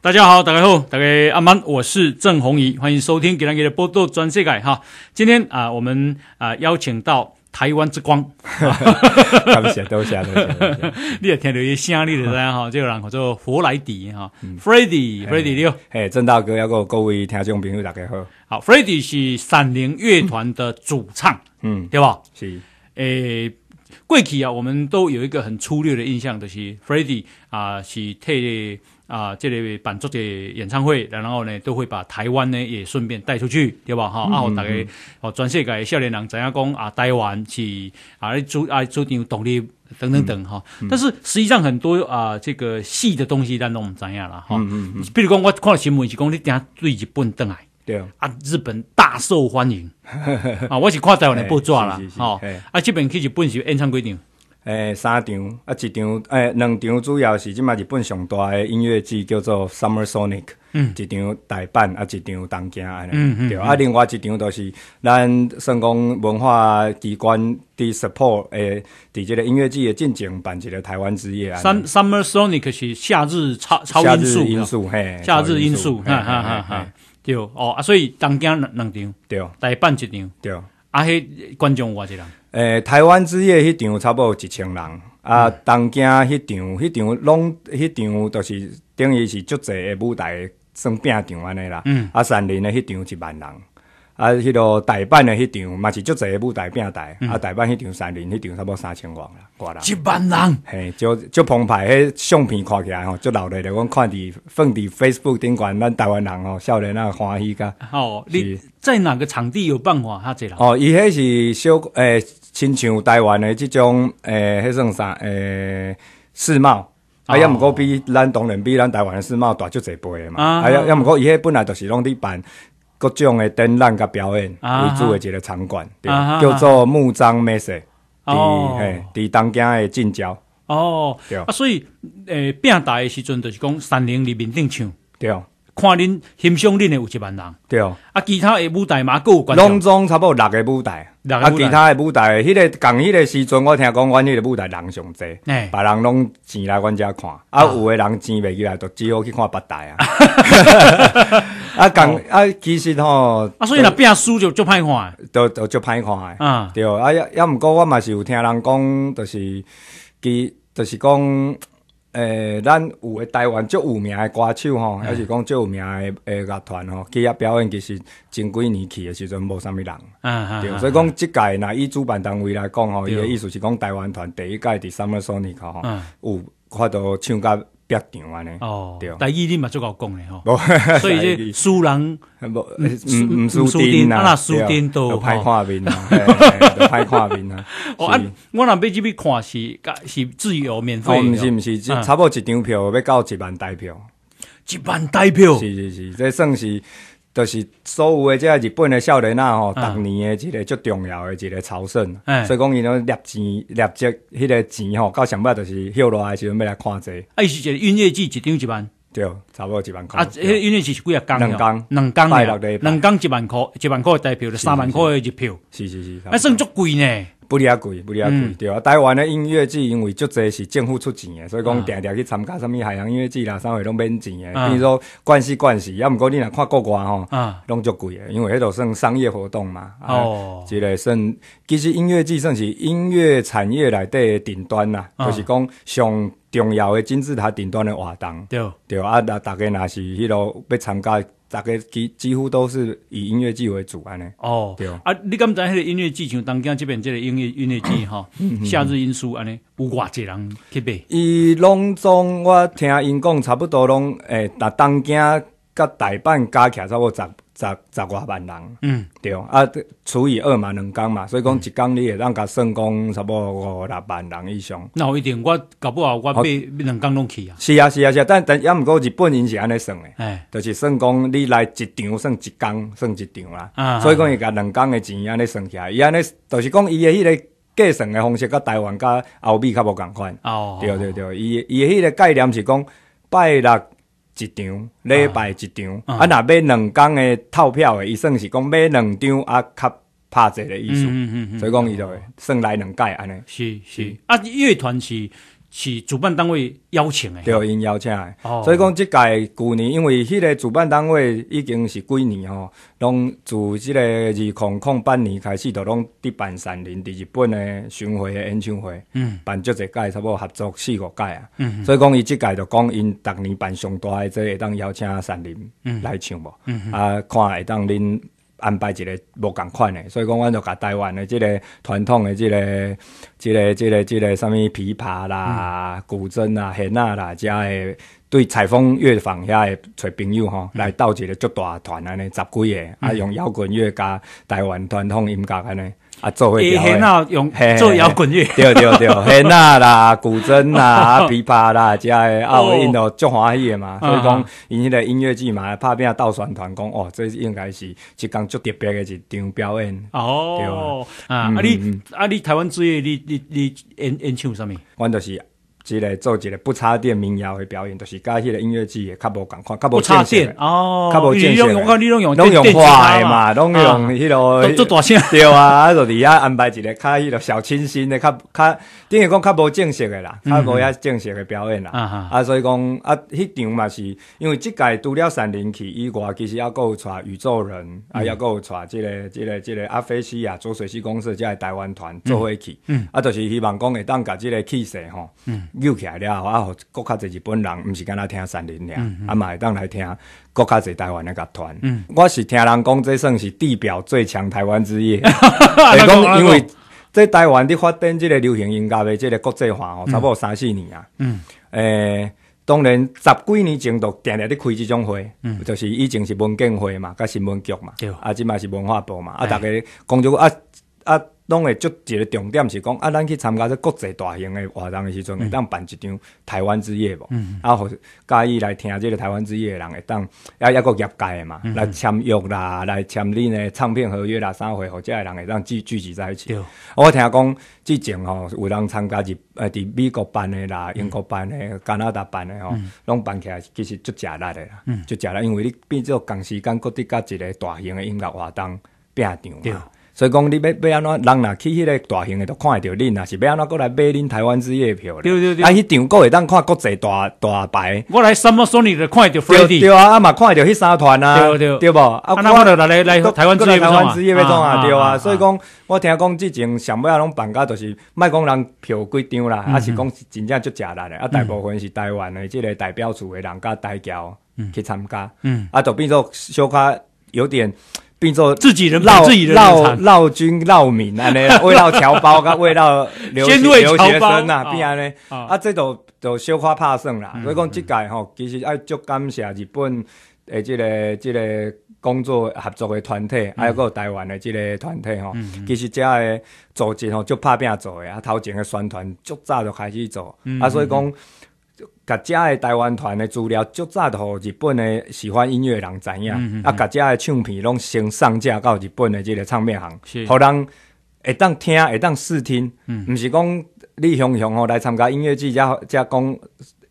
大家好，大家好，大家阿曼，我是郑红怡，欢迎收听《给兰给的波多转世改》哈。今天啊，我们啊邀请到台湾之光，多谢多谢多谢，你也停留在西雅利的这哈，这个人叫做弗莱迪哈 f r e d d y f r e d d y 你好，郑大哥，要告各位听众朋友大家好，好 f r e d d y 是闪灵乐团的主唱，嗯，对吧？是，诶。贵体啊，我们都有一个很粗略的印象，就是 Freddie 啊，是替啊这类版作的演唱会，然后呢，都会把台湾呢也顺便带出去，对吧？哈，然后大家哦，全世界少年人怎样讲啊？台湾是啊，主啊，主定独立等等等哈。但是实际上很多啊，这个细的东西，咱都唔怎样了哈。嗯嗯嗯。比如讲，我看了新闻是讲，你等下对日本登来。对啊，日本大受欢迎 啊！我是看台湾的报纸啦。哦、啊。这边去日本是演唱几场，诶，三场啊，一场诶，两场主要是即嘛日本上大的音乐剧叫做 Summer Sonic，嗯，一场台办啊，一场东京嗯嗯，对啊。另外一场都是咱算讲文化机关 i support，诶，伫这个音乐剧的进程办这个台湾之夜啊。Summer Sonic 是夏日超超音速，夏日音速，夏日音速，哈哈哈。对哦，啊，所以东京两场，对，台北一场，对，啊，迄观众有偌多人？诶，台湾之夜迄场差不多一千人，啊，东京迄场、迄场、拢、迄场都是等于是足济诶舞台，算拼场安尼啦，啊，三林诶迄场一万人。啊，迄个台办的迄场，嘛是足济舞台变台，啊，台办迄场三年，迄场差不多三千万啦，过啦。一万人，嘿，足足澎湃，迄相片看起来吼，足热的。阮看伫放伫 Facebook 顶关，咱台湾人吼，少年那个欢喜噶。哦，你在哪个场地有办法？较这啦。哦，伊迄是小诶，亲像台湾的即种诶，迄种啥诶，世贸，啊，也毋过比咱当然比咱台湾的世贸大足济倍嘛。啊，啊，也毋过伊迄本来就是拢伫办。各种的展览甲表演为主的一个场馆，对，叫做木章 m 张美食，伫嘿伫东京的近郊。哦，对啊，所以诶，变大的时阵就是讲山林里面顶唱，对哦，看恁欣赏恁的有一万人，对哦，啊，其他的舞台嘛有观众。拢总差不多六个舞台，六啊，其他的舞台，迄个共迄个时阵，我听讲阮迄个舞台人上济，别、把人拢钱来阮遮看，啊，有的人钱袂起来，就只好去看八台啊。啊，共啊，其实吼，啊，所以若变输就就歹看，就就就歹看诶。嗯，对，啊，要要毋过我嘛是有听人讲，就是，其就是讲，诶，咱有诶台湾足有名诶歌手吼，抑是讲足有名诶诶乐团吼，去遐表演其实前几年去诶时阵无啥物人，嗯，对，所以讲即届若以主办单位来讲吼，伊诶意思是讲台湾团第一届第三 o 索尼考，嗯，有看度参加。别订完嘞，哦，第二，天嘛足够讲嘞吼，所以这输人，不输电啊，输电都拍画面，哈哈哈拍画面啊，我 我若被入去看是是自由免费，哦，是毋是，差不多一张票要到一万台票，一万台票，是是是，这算是。就是所有的这个日本的少年啊，吼，逐年的一个最重要的一个朝圣，所以讲伊拢立钱、立节，迄个钱吼，到上尾就是落来时阵要来看这。哎，是只音乐季一张一万，对，差不多一万块。啊，迄音乐季是几啊工啊？两工，两工的，两工一万块，一万块的代票，就三万块的日票。是是是，还算足贵呢。不离贵，不离贵，对啊！台湾的音乐节因为足侪是政府出钱的，所以讲定定去参加什么海洋音乐节啦，啥会拢免钱的。比如说关系关系，要毋过你若看国外吼，拢足贵的，因为迄度算商业活动嘛。哦，一个算其实音乐节算是音乐产业内底的顶端啦，就是讲上重要的金字塔顶端的活动。对对啊，那大概若是迄路要参加。大概几几乎都是以音乐剧为主安尼。哦，对啊，你敢知影？音乐剧像东京这边这个音乐音乐剧哈，夏日音书安尼有偌济人去买？伊拢总我听因讲差不多拢，诶，大东京甲大阪加起来差不多十。十十外万人，嗯，对，啊，除以二嘛，两工嘛，所以讲一工你也让佮算讲，不多五六万人以上。那一定，我搞不好我被两工拢去啊。是啊是啊是啊，但但也唔过日本人是安尼算嘞，哎，就是算讲你来一场算一工算一场啦。啊。所以讲伊佮两工嘅钱安尼算起，伊安尼就是讲伊嘅迄个计算的方式，佮台湾佮欧美较无同款。哦。对对对，伊伊迄个概念是讲拜六。一张、礼拜一张，啊，若买两工的套票的，伊算是讲买两张啊，较拍折的意思，所以讲伊就算来两届安尼。是是，啊，乐团是。是主办单位邀请的，对，因邀请的。所以讲这届旧年因为迄个主办单位已经是几年吼，拢自这个二零零零半年开始就拢伫办三林在日本的巡回演唱会，办足一届差不多合作四五届啊，所以讲伊这届就讲因逐年办上大的，这会当邀请三林来唱无，啊，看会当恁。安排一个无共款的，所以讲阮就甲台湾的即个传统的即个、即个、即个、即个什物琵琶啦、古筝啦、弦啊啦，遮的对采风乐坊遐的找朋友吼，来斗一个足大团安尼，十几个啊，用摇滚乐加台湾传统音乐安尼。啊，做会表演，做摇滚乐，对对对，黑呐 啦，古筝啦，琵琶啦，加阿维音都做华语嘛，所以讲演起来音乐剧嘛，拍片啊倒双团讲哦，这应该是一工最特别的一场表演哦。啊，你啊你台湾之夜，你你你演演唱什么？我就是。即个做即个不插电民谣的表演，就是甲迄个音乐剧也较无共款，较无正式。不插电哦，拢用拢用拢用电诶嘛，拢用迄落。做大声 对啊，啊就伫遐安排一个，看迄落小清新诶，较较等于讲较无正式诶啦，较无遐正式诶表演啦。啊所以讲啊，迄场嘛是，因为即届除了三零七以外，其实也够有带宇宙人，啊也够有带即个即个即个阿非西亚、左水西公司即个台湾团做一起，啊，就是希望讲会当甲即个气势吼。扭起来了话，国较侪日本人毋是敢若听山林啊嘛会当来听国较侪台湾的乐团。我是听人讲，这算是地表最强台湾之夜。讲因为在台湾的发展，这个流行音乐的这个国际化哦，差不多三四年啊。嗯。诶，当然十几年前都定定咧开这种会，就是以前是文建会嘛，甲新闻局嘛，啊，即嘛是文化部嘛，啊，大家讲如果啊啊。拢会就一个重点是讲，啊，咱去参加这国际大型的活动的时阵，会当办一张台湾之夜不？啊，互介意来听这个台湾之夜的人会当啊，抑个业界的嘛，来签约啦，来签你呢唱片合约啦，啥会或者的人会当聚聚集在一起。我听讲，之前哦，有人参加日呃，伫美国办的啦，英国办的，加拿大办的哦，拢办起来其实足吃力的啦，足热力，因为你变做共时间，各地甲一个大型的音乐活动变场嘛。所以讲，你要要安怎，人若去迄个大型的都看会到恁若是要安怎过来买恁台湾之夜的票？啊，迄场个会当看国际大大牌。我来什么说你都看会到。对啊，啊嘛看会到迄三团啊，对对对无。啊看在来来台湾之夜，台湾之夜，这种啊，对啊。所以讲，我听讲之前上尾啊拢放假，就是卖讲人票几张啦，啊是讲真正足食力的。啊，大部分是台湾的即个代表处的人甲代表去参加。嗯。啊，就变做小可有点。变做自己人，人老老军老民安尼，为到侨胞，为到留留学生呐。变安尼啊，这都就小可拍算啦。所以讲，这届吼，其实爱足感谢日本的这个、这个工作合作的团体，还有个台湾的这个团体吼。其实这的组织吼，足拍拼做诶啊，头前的宣传足早就开始做，啊，所以讲。各家的台湾团的资料，就早互日本的喜欢音乐人知影。啊，各家的唱片拢先上架到日本的这个唱片行，好人会当听会当试听。嗯，是讲你雄雄哦来参加音乐节，才才讲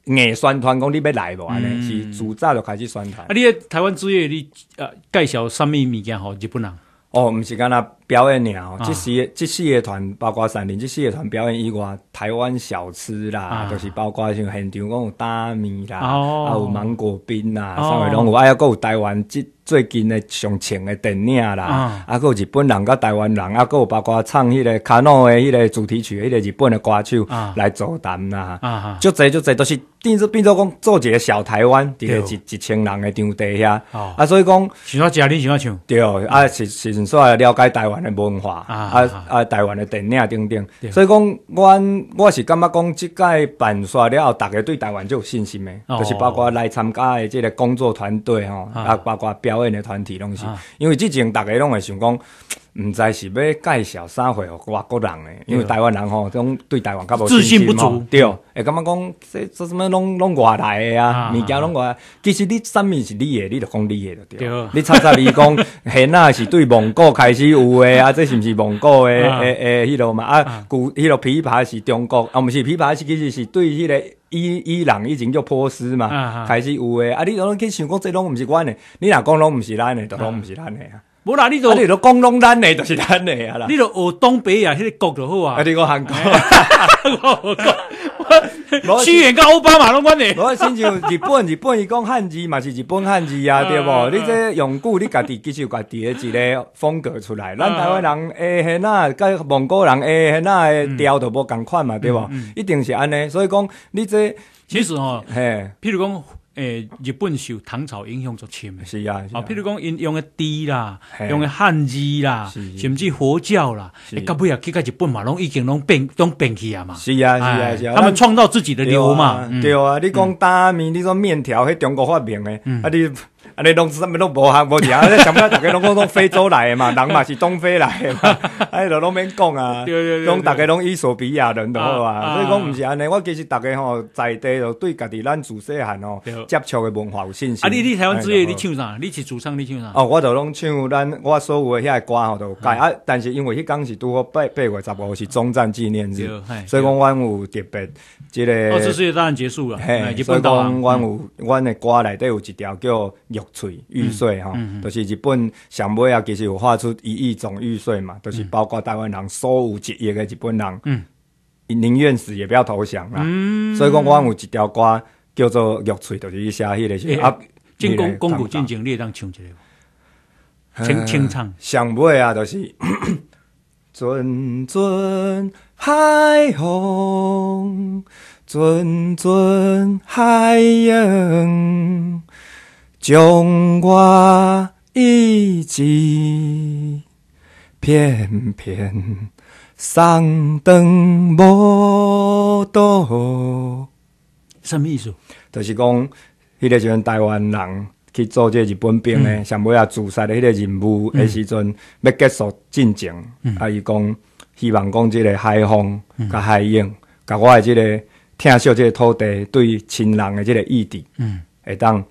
硬宣传，讲你要来无安尼是自早就开始宣传。啊，你的台湾职业，你呃介绍什么物件给日本人？哦，毋是干那。表演了，即时即四个团，包括三林即四个团表演以外，台湾小吃啦，就是包括像现场讲有大面啦，啊有芒果冰啦，啥物拢有，啊个有台湾即最近的上青的电影啦，啊有日本人甲台湾人，啊有包括唱迄个卡诺的迄个主题曲，迄个日本的歌手来助阵啦，啊哈，足这足侪都是变做变作讲做一个小台湾，就个一一千人的场地下，啊所以讲想食你想唱，对，啊是是纯属了解台湾。文化啊啊！台湾的电影等等，所以讲，我我是感觉讲，即届办完了后，大家对台湾就有信心的，就是包括来参加的这个工作团队吼，啊，包括表演的团体东西，因为之前大家拢会想讲。毋知是要介绍啥货外国人诶，因为台湾人吼，种对台湾较无自信心嘛，对。会感觉讲这这什么拢拢外来诶啊，物件拢外。其实你啥物是你诶，你着讲你诶着对。你插插伊讲，现 啊是对蒙古开始有诶，啊，这是毋是蒙古诶？诶诶，迄落嘛，啊，古迄落琵琶是中国，啊，毋是琵琶，是其实是对迄个伊伊朗以前叫波斯嘛，开始有诶。啊，你拢去想讲这拢毋是阮诶，你若讲拢毋是咱诶，就拢毋是咱诶啊。无啦，呢度呢度讲拢咱嚟，就是咱嚟啊啦。呢度学东北啊，迄个国就好啊。我哋我行過，我唔過。去年個奧巴馬都揾你。我先就日本日本語讲漢字，咪就日本漢字呀，對不？你即係用古，你家啲幾時家啲嘅字咧風格出來？咱台灣人嘅係那，跟蒙古人嘅係那，調就冇同款嘛，對不？一定是安尼，所以讲你即係其實嚇。係，譬如讲。诶，日本受唐朝影响足深诶，是啊，啊，譬如讲，因用诶字啦，用诶汉字啦，甚至佛教啦，诶，到尾也去到日本嘛，拢已经拢变拢变去啊嘛，是啊是啊，他们创造自己的流嘛，对啊，你讲当面，你讲面条，迄中国发明诶，啊，你。啊！你拢啥物拢无通无行。啊！你想不逐个家拢讲从非洲来的嘛，人嘛是东非来的嘛，哎，都拢免讲啊。对对对。拢逐家拢伊索比亚人，对好啊。所以讲毋是安尼，我其实逐家吼在地就对家己咱自细汉哦接触的文化有信心。啊！你你台湾职业你唱啥？你是主唱你唱啥？哦，我就拢唱咱我所为遐嘅歌吼，都改啊。但是因为迄工是拄好八八月十五是终战纪念日，所以讲阮有特别即个。二次世界战结束了，所以讲有阮嘅歌内底有一条叫。玉碎玉碎哈，就是日本上尾啊，其实有画出一亿种玉碎嘛，都是包括台湾人所有职业的日本人，宁愿死也不要投降啦。所以讲，我有一条歌叫做《玉碎》，就是写起来啊。进攻功古进精神，你当唱起来清清唱。上尾啊，就是，阵阵海风，阵阵海洋。将我一击，偏偏送灯无倒。什么意思？就是讲，迄个时阵台湾人去做这日本兵呢，上尾啊自杀的迄个任务，的时阵要结束战争，啊，伊讲希望讲这个海风、甲海鹰、甲我的这个听说这个土地对亲人的这个义志嗯，会当。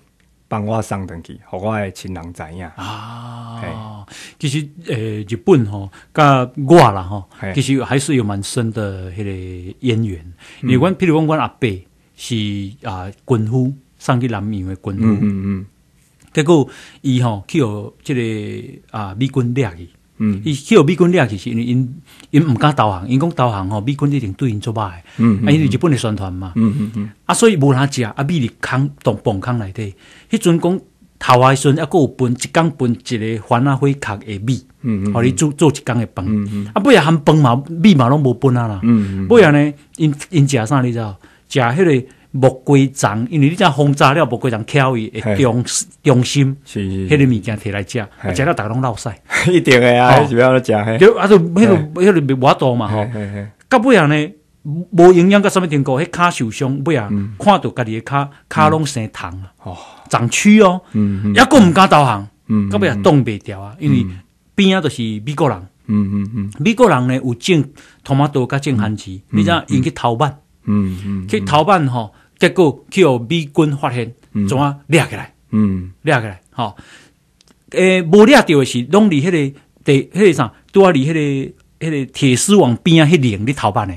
帮我送回去，互我亲人知影啊，其实诶，日本吼，甲我啦吼，其实还是有蛮深的迄个渊源。你阮譬如讲，阮阿伯是啊，军夫，送去南洋的军夫，嗯嗯结果伊吼去互即个啊，美军掠去。嗯，去互美军掠去是因为因因毋敢导航，因讲导航吼，美军一定对因做歹，嗯，啊因日本诶宣传嘛。嗯嗯嗯。啊所以无通食，啊，米伫空洞崩空内底。迄阵讲头外孙抑佫有分一工分一个番仔花壳诶米，嗯嗯，互你做做一工诶饭，嗯嗯。啊尾啊含饭嘛，米嘛拢无分啊啦。嗯嗯。尾啊呢，因因食啥你知道？食迄个。木归长，因为你只轰炸了木归长，敲伊中中心，迄个物件摕来食，食了大拢落晒，一定个啊，是要食嘿。啊，就迄个迄个蜜瓜多嘛吼。到尾啊呢，无营养个啥物程度，迄骹受伤，尾啊，看到家己诶骹骹拢生糖啊，长蛆哦。抑嗯。毋敢导航，到尾啊，冻袂掉啊，因为边啊都是美国人，嗯嗯嗯，美国人呢有种他妈多，甲种番薯，你知只因去偷办，嗯嗯，去偷办吼。结果去互美军发现，怎啊？掠起来？嗯，掠起来？吼，诶，无掠着诶是拢伫迄个地，迄个啥？拄啊伫迄个迄个铁丝网边啊，迄零咧逃犯呢？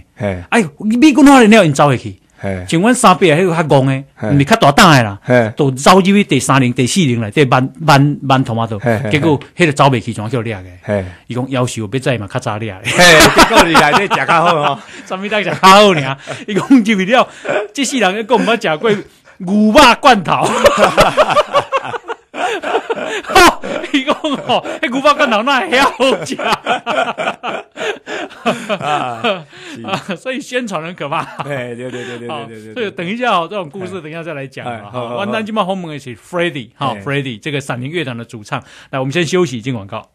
哎呦，美军发现了，因走下去。像阮三伯，迄个较憨诶，毋是较大胆诶啦，都走入去第三零、第四零内底万万万头马道，结果迄个走未起床，叫掠阿个，伊讲夭寿，不再嘛，较渣劣。结果厉内底食较好吼，上面当食较好尔。伊讲入去了，即世人一讲，捌食过牛肉罐头。好，讲 哦，黑古巴跟老衲黑好讲，啊，所以宣传很可怕。对对对对对对对，对，等一下哦，这种故事等一下再来讲啊。完蛋，今晚红门一起 f r e d d y e 哈 f r e d d y e 这个闪灵乐团的主唱，来，我们先休息，进广告。